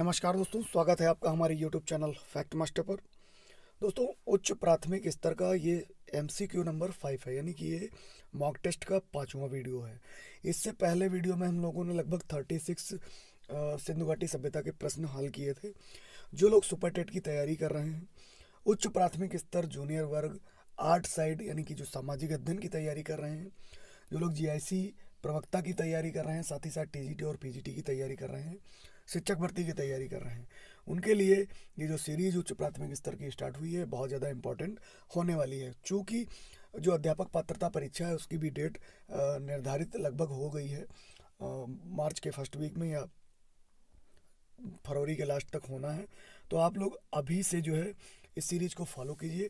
नमस्कार दोस्तों स्वागत है आपका हमारे यूट्यूब चैनल फैक्ट मास्टर पर दोस्तों उच्च प्राथमिक स्तर का ये एम नंबर फाइव है यानी कि ये मॉक टेस्ट का पाँचवा वीडियो है इससे पहले वीडियो में हम लोगों ने लगभग थर्टी सिक्स सिंधु घाटी सभ्यता के प्रश्न हल किए थे जो लोग सुपर टेट की तैयारी कर रहे हैं उच्च प्राथमिक स्तर जूनियर वर्ग आर्ट साइड यानी कि जो सामाजिक अध्ययन की तैयारी कर रहे हैं जो लोग जी प्रवक्ता की तैयारी कर रहे हैं साथ ही साथ टी और पी की तैयारी कर रहे हैं शिक्षक भर्ती की तैयारी कर रहे हैं उनके लिए ये जो सीरीज उच्च प्राथमिक स्तर की स्टार्ट हुई है बहुत ज़्यादा इम्पोर्टेंट होने वाली है चूँकि जो अध्यापक पात्रता परीक्षा है उसकी भी डेट निर्धारित लगभग हो गई है मार्च के फर्स्ट वीक में या फरवरी के लास्ट तक होना है तो आप लोग अभी से जो है इस सीरीज को फॉलो कीजिए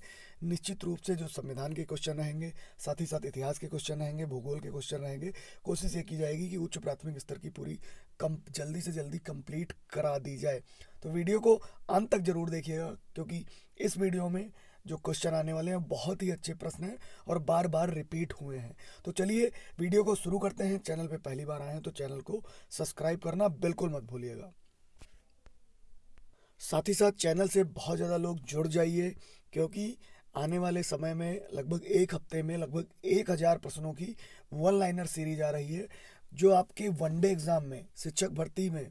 निश्चित रूप से जो संविधान के क्वेश्चन रहेंगे साथ ही साथ इतिहास के क्वेश्चन रहेंगे भूगोल के क्वेश्चन रहेंगे कोशिश ये की जाएगी कि उच्च प्राथमिक स्तर की पूरी कम जल्दी से जल्दी कंप्लीट करा दी जाए तो वीडियो को अंत तक ज़रूर देखिएगा क्योंकि इस वीडियो में जो क्वेश्चन आने वाले हैं बहुत ही अच्छे प्रश्न हैं और बार बार रिपीट हुए हैं तो चलिए वीडियो को शुरू करते हैं चैनल पे पहली बार आए हैं तो चैनल को सब्सक्राइब करना बिल्कुल मत भूलिएगा साथ ही साथ चैनल से बहुत ज़्यादा लोग जुड़ जाइए क्योंकि आने वाले समय में लगभग एक हफ्ते में लगभग एक हज़ार प्रश्नों की वन लाइनर सीरीज आ रही है जो आपके वनडे एग्ज़ाम में शिक्षक भर्ती में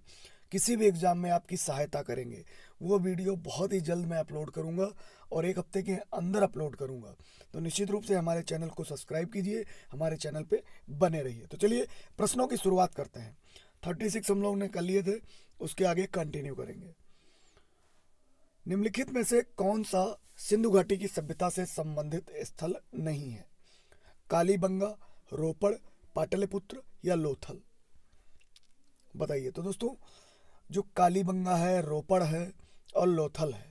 किसी भी एग्ज़ाम में आपकी सहायता करेंगे वो वीडियो बहुत ही जल्द मैं अपलोड करूंगा और एक हफ्ते के अंदर अपलोड करूँगा तो निश्चित रूप से हमारे चैनल को सब्सक्राइब कीजिए हमारे चैनल पे बने रहिए तो चलिए प्रश्नों की शुरुआत करते हैं थर्टी सिक्स हम लोग ने कर लिए थे उसके आगे कंटिन्यू करेंगे निम्नलिखित में से कौन सा सिंधु घाटी की सभ्यता से संबंधित स्थल नहीं है कालीबंगा रोपड़ पाटलिपुत्र या लोथल बताइए तो दोस्तों जो कालीबंगा है रोपड़ है और लोथल है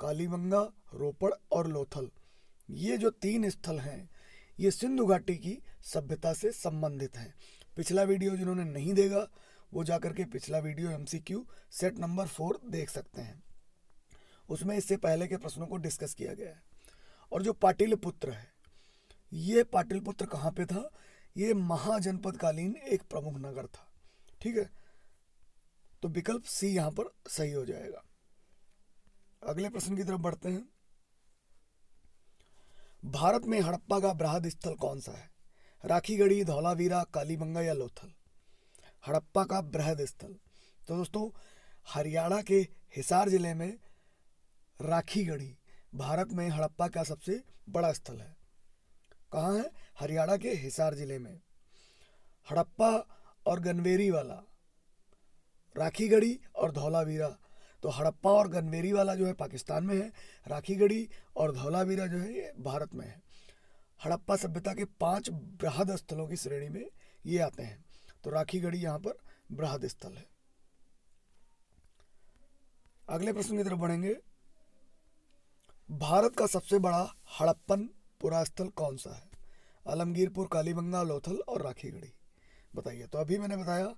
कालीबंगा रोपड़ और लोथल ये जो तीन स्थल हैं ये सिंधु घाटी की सभ्यता से संबंधित हैं पिछला वीडियो जिन्होंने नहीं देगा वो जाकर के पिछला video MCQ set number four देख सकते हैं उसमें इससे पहले के प्रश्नों को डिस्कस किया गया है और जो पाटिल पुत्र है ये पाटिल पुत्र कहाँ पे था ये महाजनपदकालीन एक प्रमुख नगर था ठीक है तो विकल्प सी यहां पर सही हो जाएगा अगले प्रश्न की तरफ बढ़ते हैं भारत में हड़प्पा का बृहद स्थल कौन सा है राखीगढ़ी धौलावीरा कालीबंगा या लोथल हड़प्पा का बृहद स्थल तो दोस्तों हरियाणा के हिसार जिले में राखीगढ़ी भारत में हड़प्पा का सबसे बड़ा स्थल है कहाँ है हरियाणा के हिसार जिले में हड़प्पा और गनवेरी वाला राखीगढ़ी और धौलावीरा तो हड़प्पा और गनवेरी वाला जो है पाकिस्तान में है राखीगढ़ी और धौलावीरा जो है ये भारत में है हड़प्पा सभ्यता के पांच बृहद स्थलों की श्रेणी में ये आते हैं तो राखीगढ़ी यहाँ पर बृहद स्थल है अगले प्रश्न की तरफ बढ़ेंगे भारत का सबसे बड़ा हड़प्पन पुरास्थल कौन सा है आलमगीरपुर कालीबंगा लोथल और राखीगढ़ी बताइए तो अभी मैंने बताया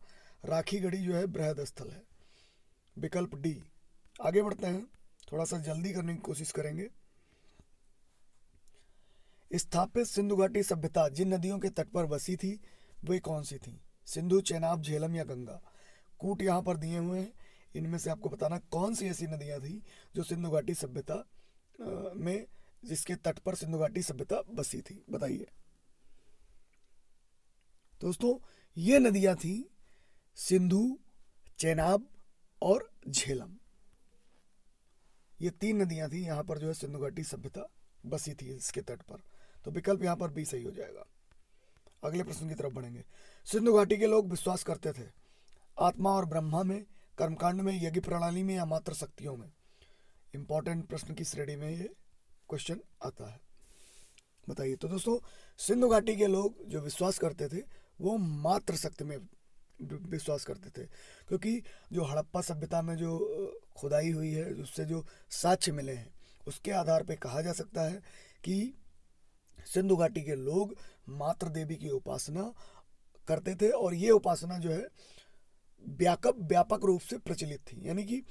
राखीगढ़ी जो है बृहद स्थल है विकल्प डी आगे बढ़ते हैं थोड़ा सा जल्दी करने की कोशिश करेंगे स्थापित सिंधु घाटी सभ्यता जिन नदियों के तट पर बसी थी वे कौन सी थी सिंधु चेनाब झेलम या गंगा कूट यहाँ पर दिए हुए हैं इनमें से आपको बताना कौन सी ऐसी नदियाँ थी जो सिंधु घाटी सभ्यता में जिसके तट पर सिंधु घाटी सभ्यता बसी थी बताइए दोस्तों ये नदियां थी सिंधु चेनाब और झेलम ये तीन नदियां थी यहाँ पर जो है सिंधु घाटी सभ्यता बसी थी इसके तट पर तो विकल्प यहां पर भी सही हो जाएगा अगले प्रश्न की तरफ बढ़ेंगे सिंधु घाटी के लोग विश्वास करते थे आत्मा और ब्रह्मा में कर्मकांड में यज्ञ प्रणाली में या मात्र शक्तियों में इंपॉर्टेंट प्रश्न की श्रेणी में ये क्वेश्चन आता है बताइए तो दोस्तों सिंधु घाटी के लोग जो विश्वास करते थे वो मात्र शक्ति में विश्वास करते थे क्योंकि जो हड़प्पा सभ्यता में जो खुदाई हुई है उससे जो साक्ष्य मिले हैं उसके आधार पर कहा जा सकता है कि सिंधु घाटी के लोग मात्र देवी की उपासना करते थे और ये उपासना जो है व्यापक व्यापक रूप से प्रचलित थी यानी कि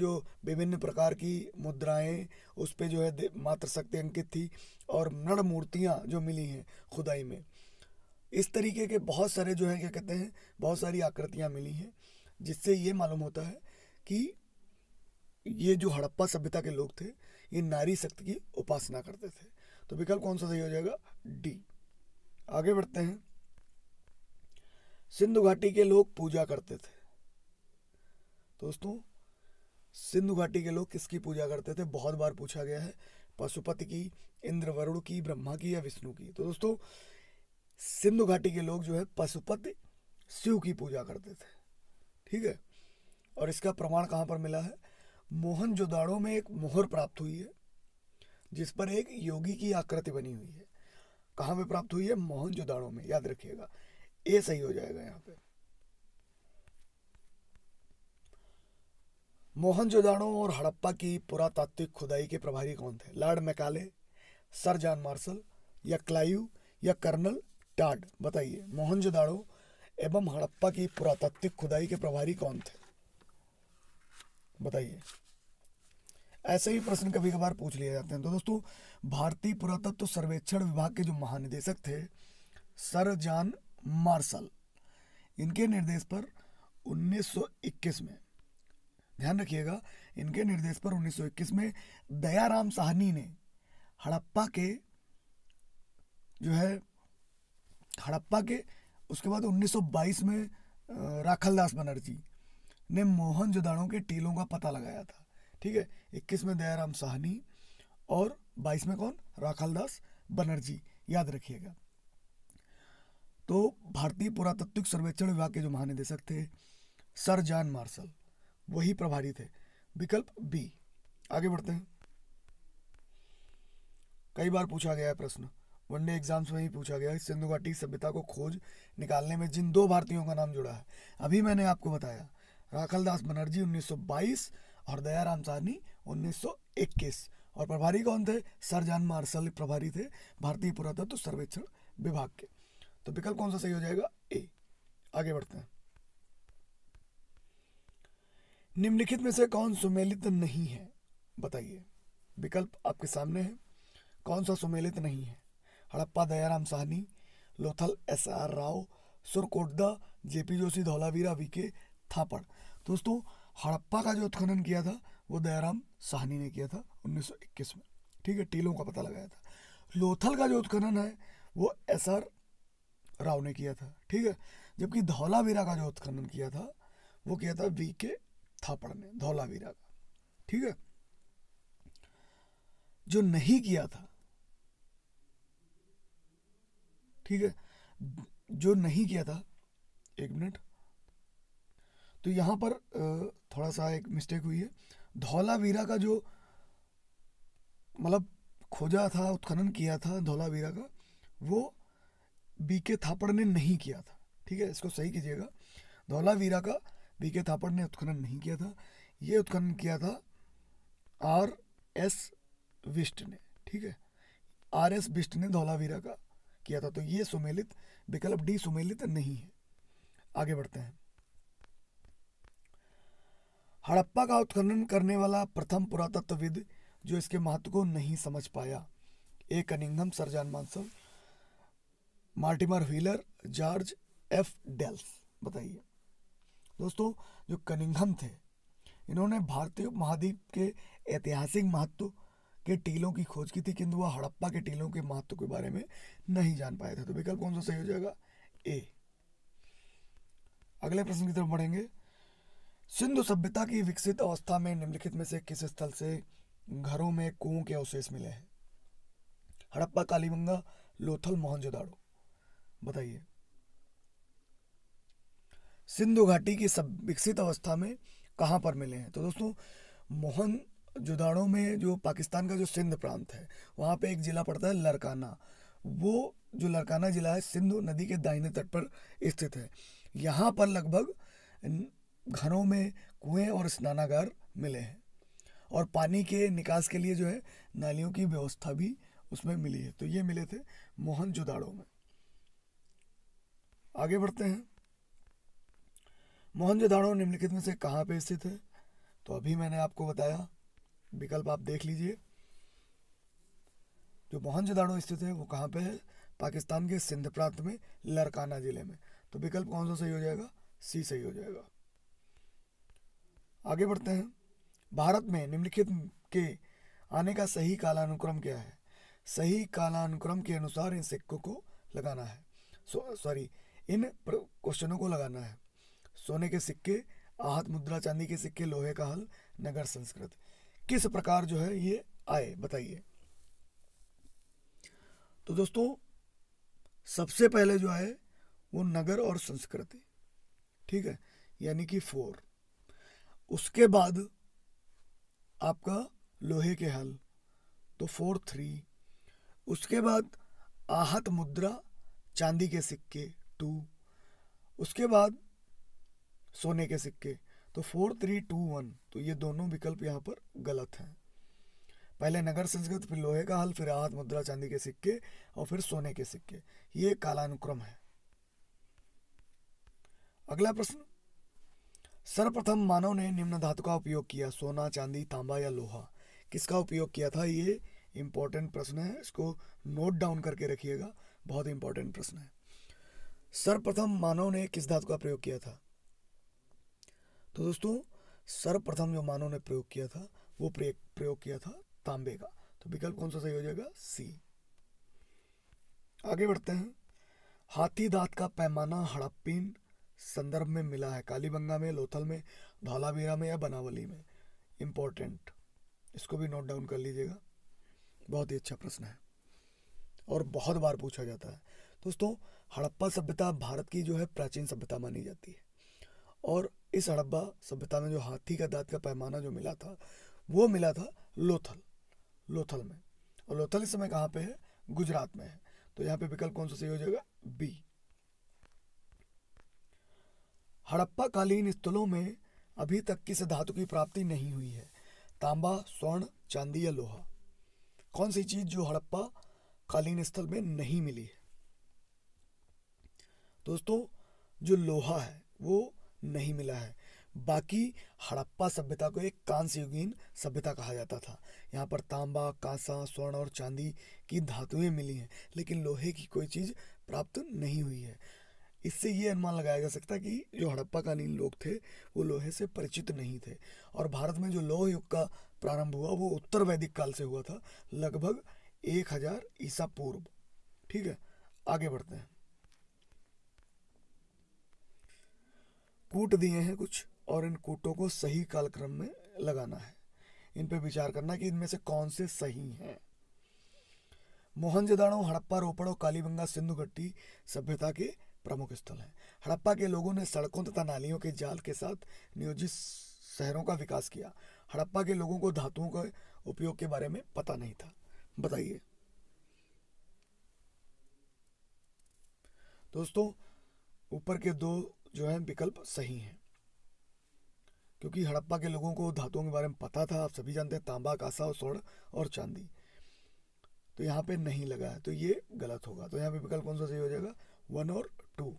जो विभिन्न प्रकार की मुद्राएं उस पर जो है मात्र शक्ति अंकित थी और नड़ मूर्तियाँ जो मिली हैं खुदाई में इस तरीके के बहुत सारे जो हैं क्या कहते हैं बहुत सारी आकृतियाँ मिली हैं जिससे ये मालूम होता है कि ये जो हड़प्पा सभ्यता के लोग थे ये नारी शक्ति की उपासना करते थे तो विकल्प कौन सा सही हो जाएगा डी आगे बढ़ते हैं सिंधु घाटी के लोग पूजा करते थे दोस्तों सिंधु घाटी के लोग किसकी पूजा करते थे बहुत बार पूछा गया है पशुपति की इंद्र वरुण की ब्रह्मा की या विष्णु की तो दोस्तों सिंधु घाटी के लोग जो है पशुपति शिव की पूजा करते थे ठीक है और इसका प्रमाण कहाँ पर मिला है मोहन जोदाड़ो में एक मोहर प्राप्त हुई है जिस पर एक योगी की आकृति बनी हुई है कहाँ पे प्राप्त हुई है मोहन जोदाड़ो में याद रखिएगा ये सही हो जाएगा यहाँ पे मोहन जोदाड़ो और हड़प्पा की पुरातात्विक खुदाई के प्रभारी कौन थे Lord Macaulay sir John Marshall या क्लाइव या कर्नल टाड बताइए मोहनजोदाड़ो एवं हड़प्पा की पुरातात्विक खुदाई के प्रभारी कौन थे बताइए ऐसे ही प्रश्न कभी कभार पूछ लिए जाते हैं तो दोस्तों भारतीय पुरातत्व तो सर्वेक्षण विभाग के जो महानिदेशक थे सर जॉन मार्शल इनके निर्देश पर 1921 में ध्यान रखिएगा इनके निर्देश पर 1921 में दयाराम साहनी ने हड़प्पा के जो है हड़प्पा के उसके बाद 1922 में राखलदास बनर्जी ने मोहन जोदाड़ों के टीलों का पता लगाया था ठीक है इक्कीस में दयाराम साहनी और बाईस में कौन राखलदास बनर्जी याद रखिएगा तो भारतीय पुरातत्विक सर्वेक्षण विभाग के जो महानिदेशक थे सर जॉन मार्शल वही प्रभारी थे विकल्प बी आगे बढ़ते हैं कई बार पूछा गया है प्रश्न वनडे एग्जाम्स में ही पूछा गया सिंधु घाटी सभ्यता को खोज निकालने में जिन दो भारतीयों का नाम जुड़ा है अभी मैंने आपको बताया राखल दास बनर्जी 1922 और दयाराम साहनी 1921 और प्रभारी कौन थे सर जान मार्शल प्रभारी थे भारतीय पुरातत्व तो सर्वेक्षण विभाग के तो विकल्प कौन सा सही हो जाएगा ए आगे बढ़ते हैं निम्नलिखित में से कौन सुमेलित नहीं है बताइए विकल्प आपके सामने है कौन सा सुमेलित नहीं है Harappa Dayaram Sahni Lothal S R Rao Surkotada J P Joshi Dholavira V K Thapar दोस्तों हड़प्पा का जो उत्खनन किया था वो दयाराम साहनी ने किया था 1921 में ठीक है टीलों का पता लगाया था लोथल का जो उत्खनन है वो एस आर राव ने किया था ठीक है जबकि धौलावीरा का जो उत्खनन किया था वो किया था वी के थापड़ ने धौलावीरा का ठीक है जो नहीं किया था ठीक है जो नहीं किया था एक मिनट तो यहाँ पर थोड़ा सा एक मिस्टेक हुई है धौलावीरा का जो मतलब खोजा था उत्खनन किया था धौलावीरा का वो बी के थापड़ ने नहीं किया था ठीक है इसको सही कीजिएगा धौलावीरा का बी के थापड़ ने उत्खनन नहीं किया था ये उत्खनन किया था आर एस विष्ट ने ठीक है आर एस बिस्ट ने धौलावीरा का किया था तो ये सुमेलित विकल्प डी सुमेलित नहीं है आगे बढ़ते हैं हड़प्पा का उत्खनन करने वाला प्रथम पुरातत्वविद जो इसके महत्व को नहीं समझ पाया ए कनिंगम सरजान मानसव Mortimer Wheeler George F Dales बताइए दोस्तों जो कनिंगम थे इन्होंने भारतीय महाद्वीप के ऐतिहासिक महत्व के टीलों की खोज की थी किंतु वह हड़प्पा के टीलों के महत्व के बारे में नहीं जान पाए थे तो विकल्प कौन सा सही हो जाएगा ए अगले प्रश्न की तरफ बढ़ेंगे सिंधु सभ्यता की विकसित अवस्था में निम्नलिखित में से किस स्थल से घरों में कुओं के अवशेष मिले हैं हड़प्पा कालीबंगा लोथल मोहनजोदाड़ो बताइए सिंधु घाटी की सब विकसित अवस्था में कहां पर मिले हैं तो दोस्तों मोहन जुदाड़ो में जो पाकिस्तान का जो सिंध प्रांत है वहाँ पे एक ज़िला पड़ता है लरकाना वो जो लरकाना ज़िला है सिंधु नदी के दाहिने तट पर स्थित है यहाँ पर लगभग घरों में कुएं और स्नानागार मिले हैं और पानी के निकास के लिए जो है नालियों की व्यवस्था भी उसमें मिली है तो ये मिले थे मोहन जुदाड़ो में आगे बढ़ते हैं मोहन जुदाड़ो निम्नलिखित में से कहाँ पे स्थित है तो अभी मैंने आपको बताया विकल्प आप देख लीजिए जो मोहनजोदाड़ो स्थित है वो कहाँ पे है पाकिस्तान के सिंध प्रांत में लरकाना जिले में तो विकल्प कौन सा सही हो जाएगा सी सही हो जाएगा आगे बढ़ते हैं भारत में निम्नलिखित के आने का सही कालानुक्रम क्या है सही कालानुक्रम के अनुसार इन सिक्कों को लगाना है सॉरी इन क्वेश्चनों को लगाना है सोने के सिक्के आहत मुद्रा चांदी के सिक्के लोहे का हल नगर संस्कृत किस प्रकार जो है ये आए बताइए तो दोस्तों सबसे पहले जो है वो नगर और संस्कृति ठीक है यानी कि फोर उसके बाद आपका लोहे के हल तो फोर थ्री उसके बाद आहत मुद्रा चांदी के सिक्के टू उसके बाद सोने के सिक्के तो फोर थ्री टू वन तो ये दोनों विकल्प यहाँ पर गलत हैं पहले नगर संस्कृत फिर लोहे का हल फिर आहत मुद्रा चांदी के सिक्के और फिर सोने के सिक्के ये कालानुक्रम है अगला प्रश्न सर्वप्रथम मानव ने निम्न धातु का उपयोग किया सोना चांदी तांबा या लोहा किसका उपयोग किया था ये इंपॉर्टेंट प्रश्न है इसको नोट डाउन करके रखिएगा बहुत इंपॉर्टेंट प्रश्न है सर्वप्रथम मानव ने किस धातु का प्रयोग किया था तो दोस्तों सर्वप्रथम जो मानव ने प्रयोग किया था वो प्रयोग किया था तांबे का तो विकल्प कौन सा सही हो जाएगा सी आगे बढ़ते हैं हाथी दांत का पैमाना हड़प्पीन संदर्भ में मिला है कालीबंगा में लोथल में धौलावीरा में या बनावली में इम्पोर्टेंट इसको भी नोट डाउन कर लीजिएगा बहुत ही अच्छा प्रश्न है और बहुत बार पूछा जाता है दोस्तों हड़प्पा सभ्यता भारत की जो है प्राचीन सभ्यता मानी जाती है और इस हड़प्पा सभ्यता में जो हाथी का दांत का पैमाना जो मिला था वो मिला था लोथल लोथल में और लोथल इस समय कहाँ पे है गुजरात में है तो यहाँ पे विकल्प कौन सा सही हो जाएगा बी हड़प्पा कालीन स्थलों में अभी तक किस धातु की प्राप्ति नहीं हुई है तांबा स्वर्ण चांदी या लोहा कौन सी चीज जो हड़प्पा कालीन स्थल में नहीं मिली है दोस्तों जो लोहा है वो नहीं मिला है बाकी हड़प्पा सभ्यता को एक कांस्य युगीन सभ्यता कहा जाता था यहाँ पर तांबा कांसा स्वर्ण और चांदी की धातुएं मिली हैं लेकिन लोहे की कोई चीज़ प्राप्त नहीं हुई है इससे ये अनुमान लगाया जा सकता कि जो हड़प्पा कालीन लोग थे वो लोहे से परिचित नहीं थे और भारत में जो लोह युग का प्रारंभ हुआ वो उत्तर वैदिक काल से हुआ था लगभग एक हजार ईसा पूर्व ठीक है आगे बढ़ते हैं कूट दिए हैं कुछ और इन कूटों को सही कालक्रम में लगाना है इन पर विचार करना कि इनमें से कौन से सही हैं मोहनजेदाड़ो हड़प्पा रोपड़ो कालीबंगा सिंधु घट्टी सभ्यता के प्रमुख स्थल हैं हड़प्पा के लोगों ने सड़कों तथा नालियों के जाल के साथ नियोजित शहरों का विकास किया हड़प्पा के लोगों को धातुओं के उपयोग के बारे में पता नहीं था बताइए दोस्तों ऊपर के दो जो है विकल्प सही हैं क्योंकि हड़प्पा के लोगों को धातुओं के बारे में पता था आप सभी जानते हैं तांबा कासा और स्वर्ण और चांदी तो यहाँ पे नहीं लगा है तो ये गलत होगा तो यहाँ पे विकल्प कौन सा सही हो जाएगा वन और टू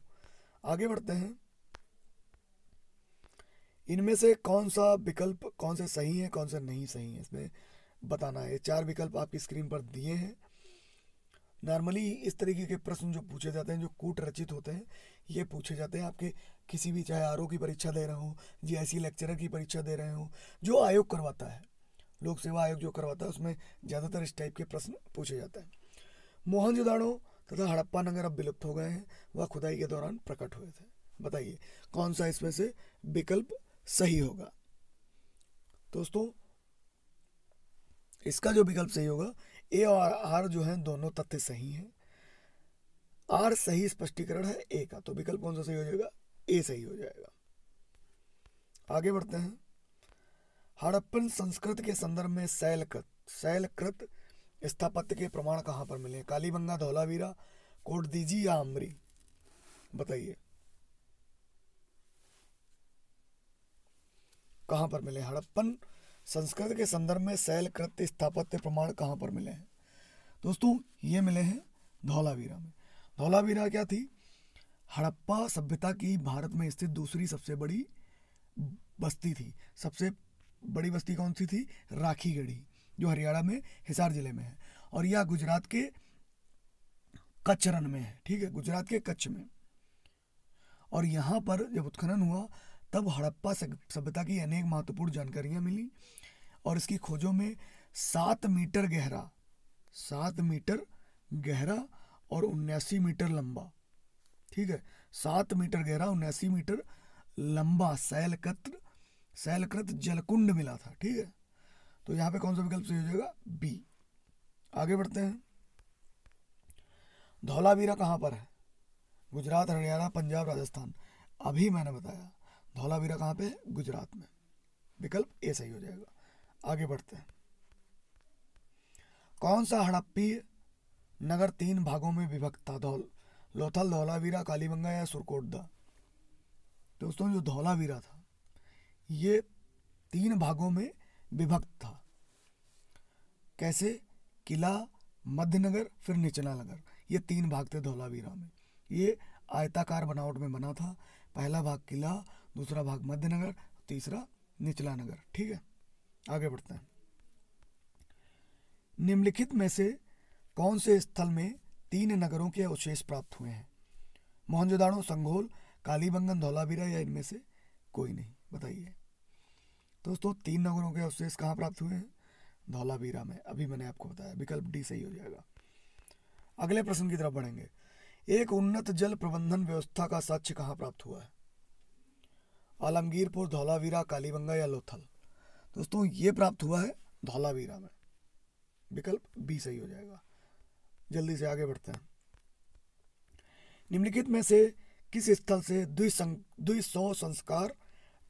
आगे बढ़ते हैं इनमें से कौन सा विकल्प कौन से सही है कौन से नहीं सही है इसमें बताना है चार विकल्प आपकी स्क्रीन पर दिए हैं नॉर्मली इस तरीके के प्रश्न जो पूछे जाते हैं जो कूट रचित होते हैं ये पूछे जाते हैं आपके किसी भी चाहे आर की परीक्षा दे रहे हो जी लेक्चरर की परीक्षा दे रहे हो जो आयोग करवाता है लोक सेवा आयोग जो करवाता है उसमें ज़्यादातर इस टाइप के प्रश्न पूछे जाते हैं मोहन जुदाड़ो तथा हड़प्पा नगर अब विलुप्त हो गए हैं वह खुदाई के दौरान प्रकट हुए थे बताइए कौन सा इसमें से विकल्प सही होगा दोस्तों इसका जो विकल्प सही होगा ए और आर जो है दोनों तथ्य सही हैं आर सही स्पष्टीकरण है ए का तो विकल्प कौन सा सही हो जाएगा ए सही हो जाएगा आगे बढ़ते हैं हड़प्पन संस्कृत के संदर्भ में शैलकृत शैलकृत स्थापत्य के प्रमाण कहाँ पर मिले कालीबंगा धौलावीरा कोटदीजी या आमरी बताइए कहाँ पर मिले हड़प्पन संस्कृत के संदर्भ में शैलकृत स्थापत्य प्रमाण कहाँ पर मिले हैं दोस्तों ये मिले हैं धौलावीरा में धोलावीरा क्या थी हड़प्पा सभ्यता की भारत में स्थित दूसरी सबसे बड़ी बस्ती थी सबसे बड़ी बस्ती कौन सी थी राखीगढ़ी जो हरियाणा में हिसार जिले में है और यह गुजरात के कच्छरन में है ठीक है गुजरात के कच्छ में और यहाँ पर जब उत्खनन हुआ तब हड़प्पा सभ्यता की अनेक महत्वपूर्ण जानकारियाँ मिली और इसकी खोजों में सात मीटर गहरा सात मीटर गहरा और उन्यासी मीटर लंबा ठीक है सात मीटर गहरा उन्यासी मीटर लंबा सैलकत्र सैलकृत जलकुंड मिला था ठीक है तो यहाँ पे कौन सा विकल्प सही हो जाएगा बी आगे बढ़ते हैं धौलावीरा कहाँ पर है गुजरात हरियाणा पंजाब राजस्थान अभी मैंने बताया धौलावीरा कहाँ पे है गुजरात में विकल्प ए सही हो जाएगा आगे बढ़ते हैं कौन सा हड़प्पी नगर तीन भागों में विभक्त था धौल लोथल धौलावीरा कालीबंगा या सुरकोटदा दोस्तों जो धौलावीरा था ये तीन भागों में विभक्त था कैसे किला मध्य नगर फिर निचला नगर ये तीन भाग थे धौलावीरा में ये आयताकार बनावट में बना था पहला भाग किला दूसरा भाग मध्य नगर तीसरा निचला नगर ठीक है आगे बढ़ते हैं निम्नलिखित में से कौन से स्थल में तीन नगरों के अवशेष प्राप्त हुए हैं मोहनजोदाड़ो संघोल कालीबंगन धौलावीरा या इनमें से कोई नहीं बताइए दोस्तों तीन नगरों के अवशेष कहाँ प्राप्त हुए हैं धौलावीरा में अभी मैंने आपको बताया विकल्प डी सही हो जाएगा अगले प्रश्न की तरफ बढ़ेंगे एक उन्नत जल प्रबंधन व्यवस्था का साक्ष्य कहाँ प्राप्त हुआ है आलमगीरपुर धौलावीरा कालीबंगा या लोथल दोस्तों ये प्राप्त हुआ है धौलावीरा में विकल्प बी सही हो जाएगा जल्दी से आगे बढ़ते हैं निम्नलिखित में से किस स्थल से सौ संस्कार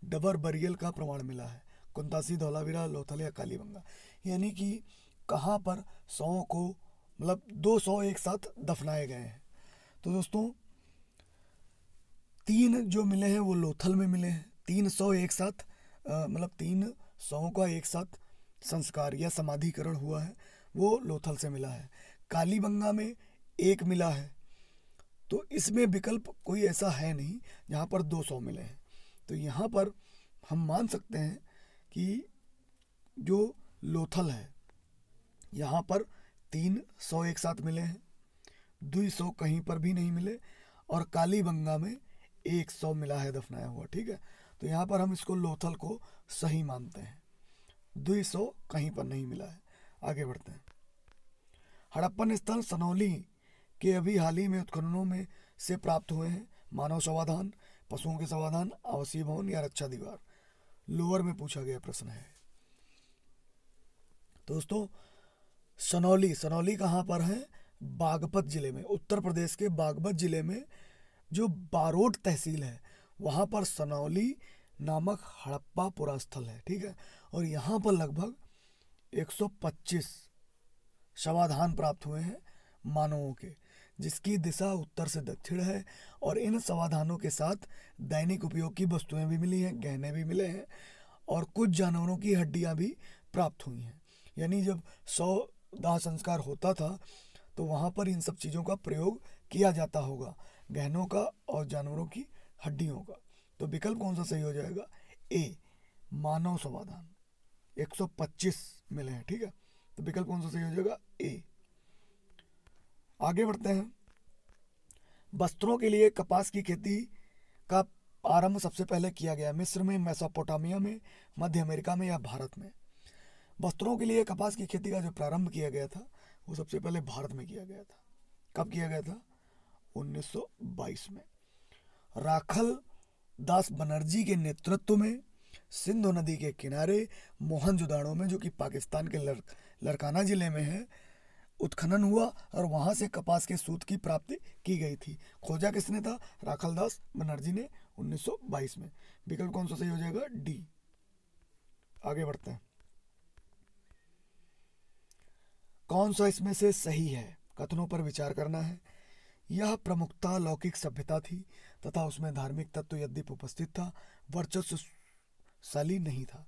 डबर बरियल का प्रमाण मिला है कुंतासी धौलावीरा लोथल या कालीबंगा यानी कि कहाँ पर सौ को मतलब दो सौ एक साथ दफनाए गए हैं तो दोस्तों तीन जो मिले हैं वो लोथल में मिले हैं तीन सौ एक साथ मतलब तीन सौ का एक साथ संस्कार या समाधिकरण हुआ है वो लोथल से मिला है कालीबंगा में एक मिला है तो इसमें विकल्प कोई ऐसा है नहीं जहाँ पर 200 मिले हैं तो यहाँ पर हम मान सकते हैं कि जो लोथल है यहाँ पर तीन सौ एक साथ मिले हैं दो सौ कहीं पर भी नहीं मिले और कालीबंगा में एक सौ मिला है दफनाया हुआ ठीक है तो यहाँ पर हम इसको लोथल को सही मानते हैं दो सौ कहीं पर नहीं मिला है आगे बढ़ते हैं हड़प्पन स्थल सनौली के अभी हाल ही में उत्खननों में से प्राप्त हुए हैं मानव समाधान पशुओं के समाधान आवासीय भवन या रक्षा दीवार लोअर में पूछा गया प्रश्न है दोस्तों सनौली सनौली कहाँ पर है बागपत जिले में उत्तर प्रदेश के बागपत जिले में जो बारोट तहसील है वहाँ पर सनौली नामक हड़प्पा पुरास्थल है ठीक है और यहाँ पर लगभग 125 समाधान प्राप्त हुए हैं मानवों के जिसकी दिशा उत्तर से दक्षिण है और इन समाधानों के साथ दैनिक उपयोग की वस्तुएं भी मिली हैं गहने भी मिले हैं और कुछ जानवरों की हड्डियां भी प्राप्त हुई हैं यानी जब सौ दाह संस्कार होता था तो वहाँ पर इन सब चीज़ों का प्रयोग किया जाता होगा गहनों का और जानवरों की हड्डियों का तो विकल्प कौन सा सही हो जाएगा ए मानव समाधान 125 मिले हैं ठीक है तो विकल्प कौन सा सही हो जाएगा ए आगे बढ़ते हैं वस्त्रों के लिए कपास की खेती का आरंभ सबसे पहले किया गया मिस्र में मेसोपोटामिया में मध्य अमेरिका में या भारत में वस्त्रों के लिए कपास की खेती का जो प्रारंभ किया गया था वो सबसे पहले भारत में किया गया था कब किया गया था 1922 में राखल दास बनर्जी के नेतृत्व में सिंधु नदी के किनारे मोहनजोदाड़ो में जो कि पाकिस्तान के लर, लरकाना जिले में है उत्खनन हुआ और वहाँ से कपास के सूत की प्राप्ति की गई थी खोजा किसने था राखल दास बनर्जी ने 1922 में विकल्प कौन सा सही हो जाएगा डी आगे बढ़ते हैं कौन सा इसमें से सही है कथनों पर विचार करना है यह प्रमुखता लौकिक सभ्यता थी तथा उसमें धार्मिक तत्व यद्यप उपस्थित था वर्चस्वशाली नहीं था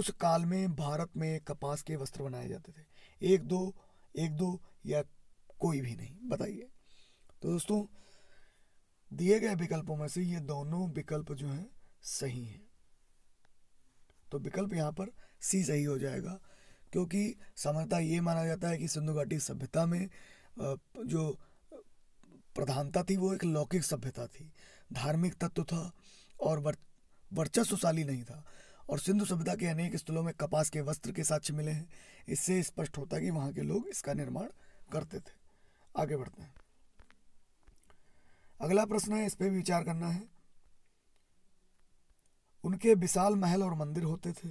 उस काल में भारत में कपास के वस्त्र बनाए जाते थे एक दो एक दो या कोई भी नहीं बताइए तो दोस्तों दिए गए विकल्पों में से ये दोनों विकल्प जो हैं सही हैं तो विकल्प यहाँ पर सी सही हो जाएगा क्योंकि सामान्यतः ये माना जाता है कि सिंधु घाटी सभ्यता में जो प्रधानता थी वो एक लौकिक सभ्यता थी धार्मिक तत्व था और वर्चस्वशाली नहीं था और सिंधु सभ्यता के अनेक स्थलों में कपास के वस्त्र के साक्ष्य मिले हैं इससे स्पष्ट होता है कि वहां के लोग इसका निर्माण करते थे आगे बढ़ते हैं अगला प्रश्न है इस पर भी विचार करना है उनके विशाल महल और मंदिर होते थे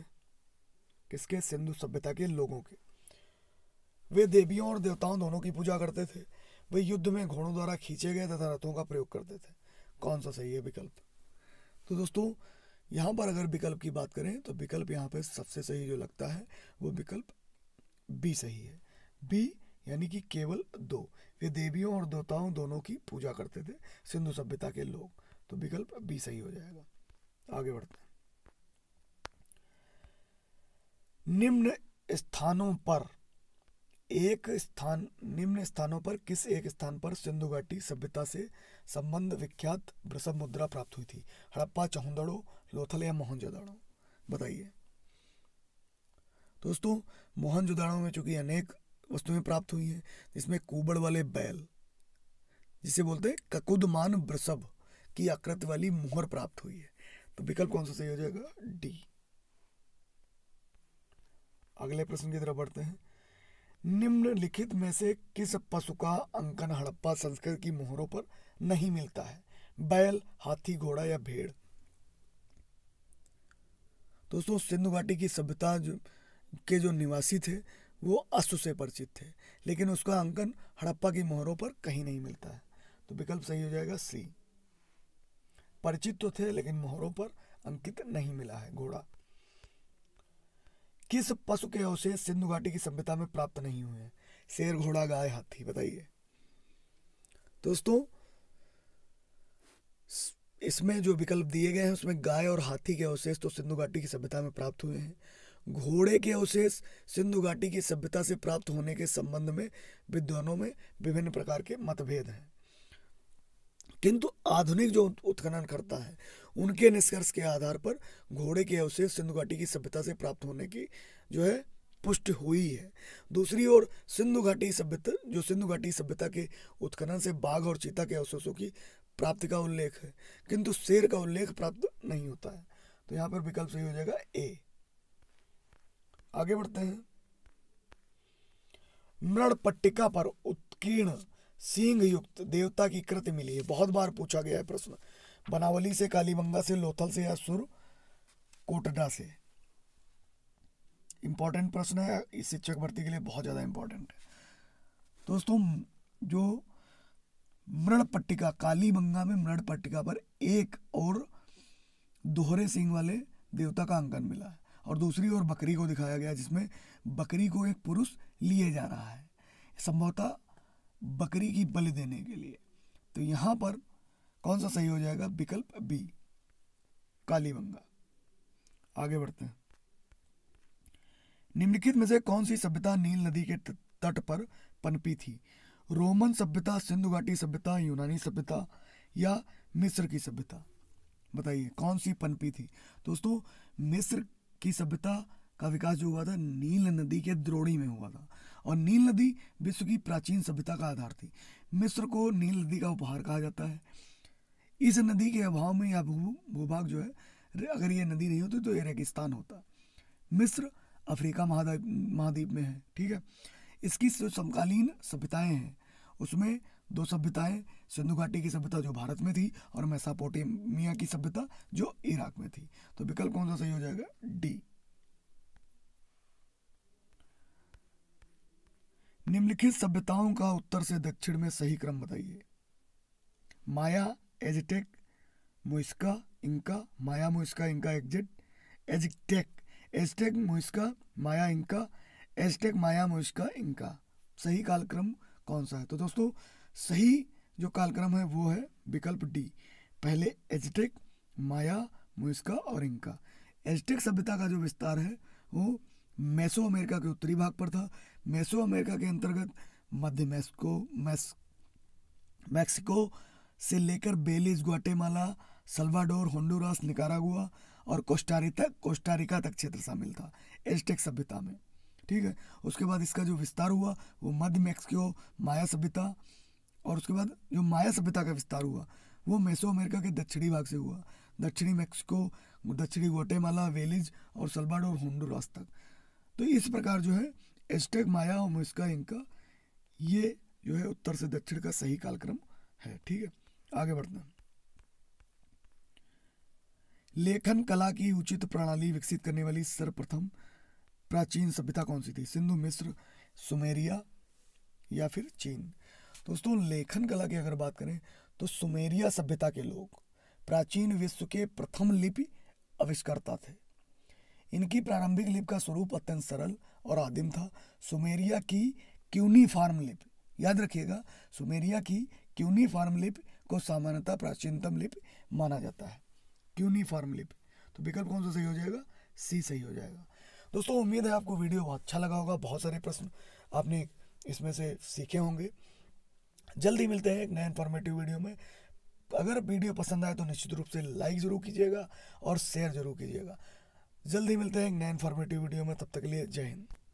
किसके सिंधु सभ्यता के लोगों के वे देवियों और देवताओं दोनों की पूजा करते थे वे युद्ध में घोड़ों द्वारा खींचे गए तथा रथों का प्रयोग करते थे कौन सा सही है विकल्प तो दोस्तों यहाँ पर अगर विकल्प की बात करें तो विकल्प यहाँ पर सबसे सही जो लगता है वो विकल्प बी सही है बी यानी कि केवल दो ये देवियों और देवताओं दोनों की पूजा करते थे सिंधु सभ्यता के लोग तो विकल्प बी सही हो जाएगा आगे बढ़ते हैं निम्न स्थानों पर एक स्थान निम्न स्थानों पर किस एक स्थान पर सिंधु घाटी सभ्यता से संबंध विख्यात वृषभ मुद्रा प्राप्त हुई थी हड़प्पा चहुंदड़ो लोथल या मोहनजोदाड़ो बताइए दोस्तों मोहनजोदाड़ो में चूंकि अनेक वस्तुएं प्राप्त हुई हैं जिसमें कुबड़ वाले बैल जिसे बोलते हैं ककुदमान वृषभ की आकृति वाली मुहर प्राप्त हुई है तो विकल्प कौन सा सही हो जाएगा डी अगले प्रश्न की तरफ बढ़ते हैं निम्नलिखित में से किस पशु का अंकन हड़प्पा संस्कृत की मुहरों पर नहीं मिलता है बैल हाथी घोड़ा या भेड़ दोस्तों सिंधु घाटी की सभ्यता जो के जो निवासी थे वो अश्व से परिचित थे लेकिन उसका अंकन हड़प्पा की मोहरों पर कहीं नहीं मिलता है तो विकल्प सही हो जाएगा सी परिचित तो थे लेकिन मोहरों पर अंकित नहीं मिला है घोड़ा किस पशु के अवशेष सिंधु घाटी की सभ्यता में प्राप्त नहीं हुए हैं शेर घोड़ा गाय हाथी बताइए दोस्तों इसमें जो विकल्प दिए गए हैं उसमें गाय और हाथी के अवशेष तो सिंधु घाटी की सभ्यता में प्राप्त हुए हैं घोड़े के अवशेष सिंधु घाटी की सभ्यता से प्राप्त होने के संबंध में विद्वानों में विभिन्न प्रकार के मतभेद हैं किंतु आधुनिक जो उत्खनन करता है उनके निष्कर्ष के आधार पर घोड़े के अवशेष सिंधु घाटी की सभ्यता से प्राप्त होने की जो है पुष्ट हुई है दूसरी ओर सिंधु घाटी सभ्यता जो सिंधु घाटी सभ्यता के उत्खनन से बाघ और चीता के अवशेषों की प्राप्ति का उल्लेख है किंतु शेर का उल्लेख प्राप्त नहीं होता है तो यहां पर विकल्प सही हो जाएगा ए आगे बढ़ते हैं मृण पट्टिका पर उत्कीर्ण सिंह युक्त देवता की कृति मिली है बहुत बार पूछा गया है प्रश्न बनावली से कालीबंगा से लोथल से या सुर कोटडा से इंपॉर्टेंट प्रश्न है इस शिक्षक भर्ती के लिए बहुत ज़्यादा इंपॉर्टेंट है दोस्तों जो मृण पट्टिका काली बंगा में मृण पट्टिका पर एक और दोहरे सिंह वाले देवता का अंकन मिला है और दूसरी ओर बकरी को दिखाया गया जिसमें बकरी को एक पुरुष लिए जा रहा है संभवतः बकरी की बलि देने के लिए तो यहाँ पर कौन सा सही हो जाएगा विकल्प बी कालीबंगा आगे बढ़ते हैं निम्नलिखित में से कौन सी सभ्यता नील नदी के तट पर पनपी थी रोमन सभ्यता सिंधु घाटी सभ्यता यूनानी सभ्यता या मिस्र की सभ्यता बताइए कौन सी पनपी थी दोस्तों मिस्र की सभ्यता का विकास जो हुआ था नील नदी के द्रोणी में हुआ था और नील नदी विश्व की प्राचीन सभ्यता का आधार थी मिस्र को नील नदी का उपहार कहा जाता है इस नदी के अभाव में या भू भूभाग जो है अगर ये नदी नहीं होती तो ये रेगिस्तान होता मिस्र अफ्रीका महाद्वीप में है ठीक है इसकी जो समकालीन सभ्यताएं हैं उसमें दो सभ्यताएं सिंधु घाटी की सभ्यता जो भारत में थी और मैसापोटेमिया की सभ्यता जो इराक में थी तो विकल्प कौन सा सही हो जाएगा डी निम्नलिखित सभ्यताओं का उत्तर से दक्षिण में सही क्रम बताइए Maya Aztec Muisca Inca Maya Muisca Inca एग्जिट Aztec Aztec Muisca Maya Inca Aztec Maya Muisca Inca सही कालक्रम कौन सा है तो दोस्तों सही जो कालक्रम है वो है विकल्प डी पहले एजटेक माया मुस्का और इनका एजटेक सभ्यता का जो विस्तार है वो मैसो अमेरिका के उत्तरी भाग पर था मैसो अमेरिका के अंतर्गत मध्य मैस्को मैस मैक्सिको से लेकर Belize Guatemala Salvador Honduras Nicaragua और कोस्टारिका कोस्टारिका तक क्षेत्र शामिल था एजटेक सभ्यता में ठीक है उसके बाद इसका जो विस्तार हुआ वो मध्य मैक्सिको माया सभ्यता और उसके बाद जो माया सभ्यता का विस्तार हुआ वो मेसो अमेरिका के दक्षिणी भाग से हुआ दक्षिणी मैक्सिको दक्षिणी गोटेमाला वेलिज और और होंडोरास तक तो इस प्रकार जो है एस्टेक माया और मुस्का इनका ये जो है उत्तर से दक्षिण का सही कालक्रम है ठीक है आगे बढ़ते हैं लेखन कला की उचित प्रणाली विकसित करने वाली सर्वप्रथम प्राचीन सभ्यता कौन सी थी सिंधु मिस्र सुमेरिया या फिर चीन दोस्तों लेखन कला की अगर बात करें तो सुमेरिया सभ्यता के लोग प्राचीन विश्व के प्रथम लिपि आविष्कर्ता थे इनकी प्रारंभिक लिपि का स्वरूप अत्यंत सरल और आदिम था सुमेरिया की फार्म लिपि याद रखिएगा सुमेरिया की फार्म लिपि को सामान्यतः प्राचीनतम लिपि माना जाता है फार्म लिपि तो विकल्प कौन सा सही हो जाएगा सी सही हो जाएगा दोस्तों उम्मीद है आपको वीडियो अच्छा लगा होगा बहुत सारे प्रश्न आपने इसमें से सीखे होंगे जल्दी मिलते हैं एक नए इन्फॉर्मेटिव वीडियो में अगर वीडियो पसंद आए तो निश्चित रूप से लाइक ज़रूर कीजिएगा और शेयर ज़रूर कीजिएगा जल्दी मिलते हैं एक नए इन्फॉर्मेटिव वीडियो में तब तक के लिए जय हिंद